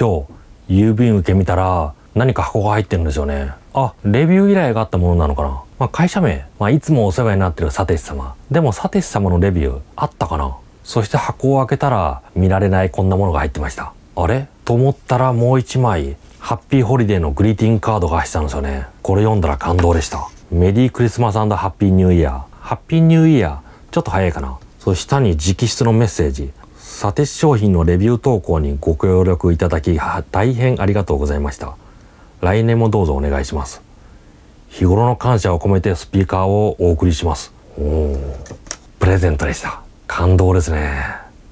今日、郵便受け見たら、何か箱が入ってるんですよね。あ、レビュー依頼があったものなのかな。まあ、会社名、まあ、いつもお世話になってるサテシ様。でもサテシ様のレビューあったかなそして箱を開けたら見られないこんなものが入ってました。あれと思ったらもう一枚、ハッピーホリデーのグリーティングカードが入ってたんですよね。これ読んだら感動でした。メリークリスマスハッピーニューイヤー。ハッピーニューイヤー、ちょっと早いかな。その下に直筆のメッセージ。査鉄商品のレビュー投稿にご協力いただき大変ありがとうございました来年もどうぞお願いします日頃の感謝を込めてスピーカーをお送りしますおプレゼントでした感動ですね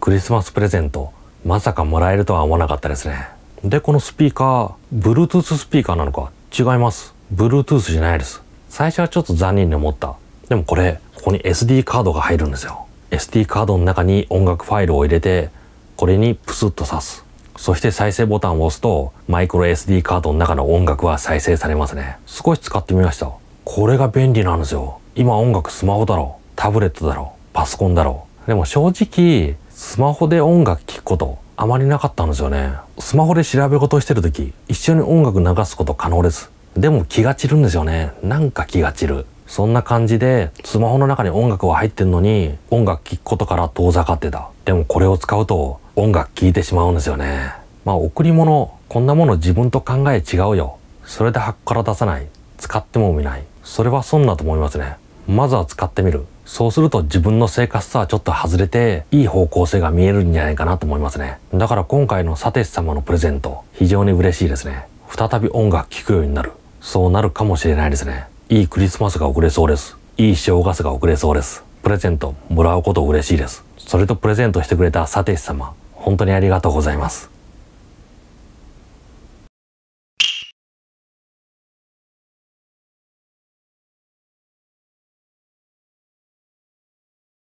クリスマスプレゼントまさかもらえるとは思わなかったですねでこのスピーカー Bluetooth スピーカーなのか違います Bluetooth じゃないです最初はちょっと残念に思ったでもこれここに SD カードが入るんですよ SD カードの中に音楽ファイルを入れてこれにプスッと刺すそして再生ボタンを押すとマイクロ SD カードの中の音楽は再生されますね少し使ってみましたこれが便利なんですよ今音楽スマホだろタブレットだろパソコンだろでも正直スマホで音楽聴くことあまりなかったんですよねスマホで調べ事してる時一緒に音楽流すこと可能ですでも気が散るんですよねなんか気が散るそんな感じでスマホの中に音楽は入ってんのに音楽聴くことから遠ざかってた。でもこれを使うと音楽聴いてしまうんですよね。まあ贈り物、こんなもの自分と考え違うよ。それで箱から出さない。使っても見ない。それは損だと思いますね。まずは使ってみる。そうすると自分の生活とはちょっと外れて、いい方向性が見えるんじゃないかなと思いますね。だから今回のサテス様のプレゼント、非常に嬉しいですね。再び音楽聴くようになる。そうなるかもしれないですね。いいクリスマスが遅れそうです。いい正月が遅れそうです。プレゼントもらうこと嬉しいです。それとプレゼントしてくれたサテシ様、本当にありがとうございます。